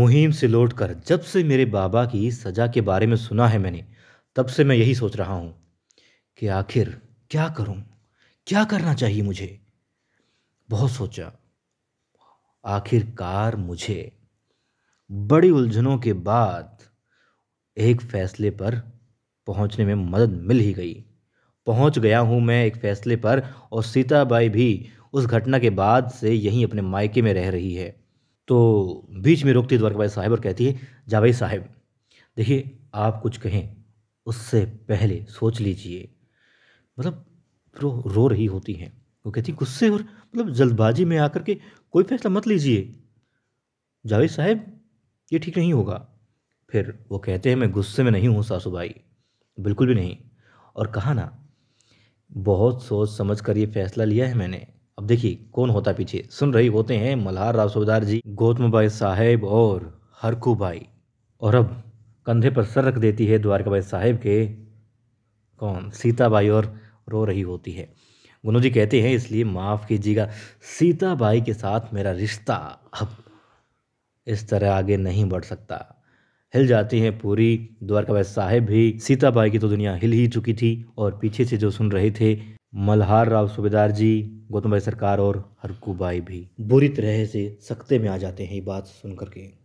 मुहिम से लौटकर जब से मेरे बाबा की सज़ा के बारे में सुना है मैंने तब से मैं यही सोच रहा हूँ कि आखिर क्या करूँ क्या करना चाहिए मुझे बहुत सोचा आखिरकार मुझे बड़ी उलझनों के बाद एक फैसले पर पहुंचने में मदद मिल ही गई पहुंच गया हूं मैं एक फैसले पर और सीताबाई भी उस घटना के बाद से यहीं अपने मायके में रह रही है तो बीच में रोकती द्वारका भाई साहेब और कहती है जावेद साहब देखिए आप कुछ कहें उससे पहले सोच लीजिए मतलब रो रो रही होती हैं वो कहती गुस्से और मतलब जल्दबाजी में आकर के कोई फैसला मत लीजिए जावेद साहब ये ठीक नहीं होगा फिर वो कहते हैं मैं गुस्से में नहीं हूँ भाई बिल्कुल भी नहीं और कहा ना बहुत सोच समझ कर ये फैसला लिया है मैंने अब देखिए कौन होता पीछे सुन रही होते हैं मल्हार रासोदार जी गौतम भाई साहेब और हरकू भाई और अब कंधे पर सर रख देती है द्वारका भाई साहेब के कौन भाई और रो रही होती है गुनू जी कहते हैं इसलिए माफ़ कीजिएगा सीताबाई के साथ मेरा रिश्ता अब इस तरह आगे नहीं बढ़ सकता हिल जाती हैं पूरी द्वारका भाई साहेब भी सीताबाई की तो दुनिया हिल ही चुकी थी और पीछे से जो सुन रहे थे मल्हार राव सूबेदार जी गौतम भाई सरकार और हरकू भाई भी बुरी तरह से सख्ते में आ जाते हैं ये बात सुन करके